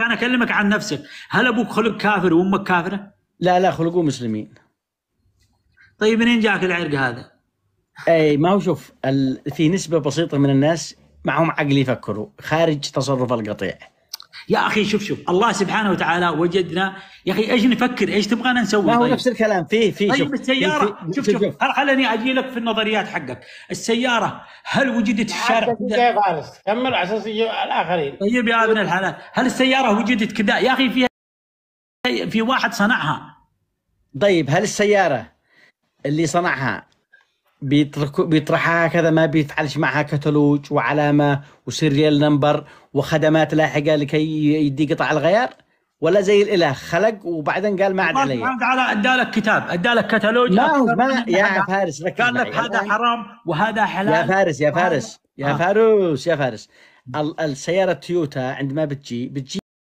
انا اكلمك عن نفسك هل ابوك خلق كافر وامك كافره لا لا خلقوا مسلمين طيب منين جاك العرق هذا اي ما هو شوف ال... في نسبه بسيطه من الناس معهم عقل يفكروا خارج تصرف القطيع يا اخي شوف شوف الله سبحانه وتعالى وجدنا يا اخي ايش نفكر ايش تبغانا نسوي؟ ما هو طيب. نفس الكلام في في طيب شوف السياره فيه شوف شوف, شوف. خليني اجي لك في النظريات حقك، السياره هل وجدت في الشارع؟ كذا؟ فارس كمل على اساس الاخرين طيب يا ابن الحلال هل السياره وجدت كذا يا اخي فيها في واحد صنعها طيب هل السياره اللي صنعها بيترك بيطرحها هكذا ما بيفعلش معها كتالوج وعلامه وسيريال نمبر وخدمات لاحقه لكي يدي قطع الغيار ولا زي الاله خلق وبعدين قال ما عاد علي ما على ادالك كتاب ادالك كتالوج ما هو ما يا فارس ركز قال لك هذا حرام وهذا حلال يا فارس يا آه. آه. فارس يا فارس يا فارس السياره تويوتا عندما بتجي بتجي